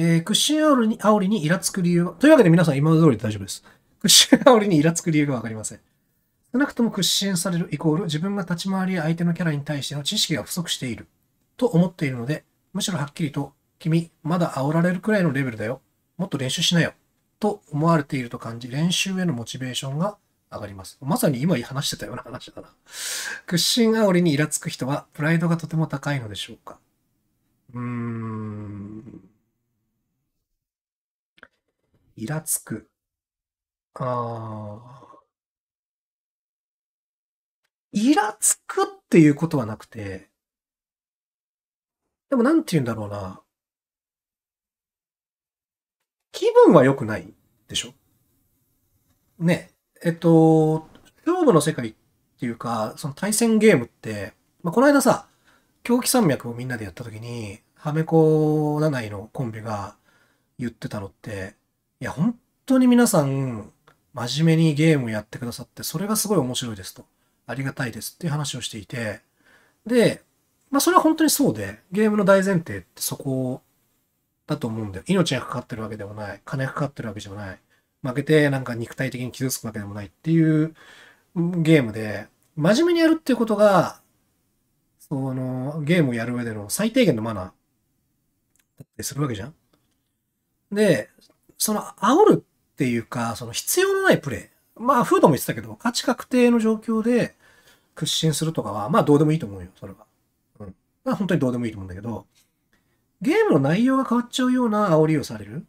えー、屈伸ショに、煽りにイラつく理由は、というわけで皆さん今の通りで大丈夫です。クッション煽りにイラつく理由がわかりません。少なくとも屈伸されるイコール自分が立ち回りや相手のキャラに対しての知識が不足していると思っているので、むしろはっきりと君、まだ煽られるくらいのレベルだよ。もっと練習しなよ。と思われていると感じ、練習へのモチベーションが上がります。まさに今話してたような話だな。屈伸煽りにイラつく人はプライドがとても高いのでしょうか。うーん。イラつく。ああ。イラつくっていうことはなくて、でもなんて言うんだろうな。気分は良くないでしょね。えっと、勝負の世界っていうか、その対戦ゲームって、まあ、この間さ、狂気山脈をみんなでやった時に、ハメコ7位のコンビが言ってたのって、いや、本当に皆さん、真面目にゲームやってくださって、それがすごい面白いですと。ありがたいですっていう話をしていて、で、まあそれは本当にそうで、ゲームの大前提ってそこだと思うんだよ。命がかかってるわけでもない、金がかかってるわけじゃない、負けてなんか肉体的に傷つくわけでもないっていうゲームで、真面目にやるっていうことが、そのゲームをやる上での最低限のマナーだったりするわけじゃん。で、その煽るっていうか、その必要のないプレイ。まあ、フードも言ってたけど、価値確定の状況で屈伸するとかは、まあ、どうでもいいと思うよ、それは。うん。まあ、本当にどうでもいいと思うんだけど、ゲームの内容が変わっちゃうような煽りをされる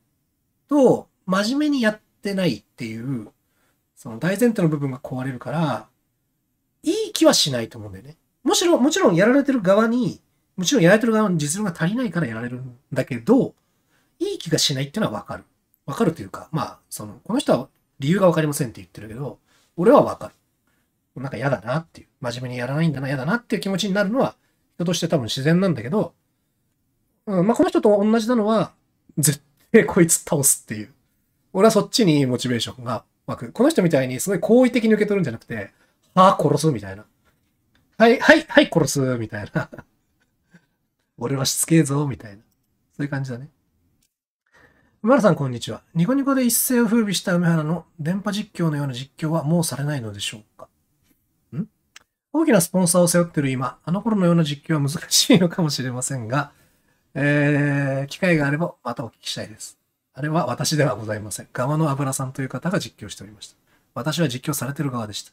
と、真面目にやってないっていう、その大前提の部分が壊れるから、いい気はしないと思うんだよね。もちろん、もちろんやられてる側に、もちろんやられてる側の実力が足りないからやられるんだけど、いい気がしないっていうのはわかる。わかるというか、まあ、その、この人は理由がわかりませんって言ってるけど、俺はわかる。なんか嫌だなっていう、真面目にやらないんだな、嫌だなっていう気持ちになるのは、人として多分自然なんだけど、うん、まあ、この人と同じなのは、絶対 こいつ倒すっていう。俺はそっちにモチベーションが湧く。この人みたいにすごい好意的に受け取るんじゃなくて、ああ、殺すみたいな。はい、はい、はい、殺すみたいな。俺はしつけえぞみたいな。そういう感じだね。まるさん、こんにちは。ニコニコで一世を風靡した梅原の電波実況のような実況はもうされないのでしょうかん大きなスポンサーを背負ってる今、あの頃のような実況は難しいのかもしれませんが、えー、機会があればまたお聞きしたいです。あれは私ではございません。側の油さんという方が実況しておりました。私は実況されてる側でした。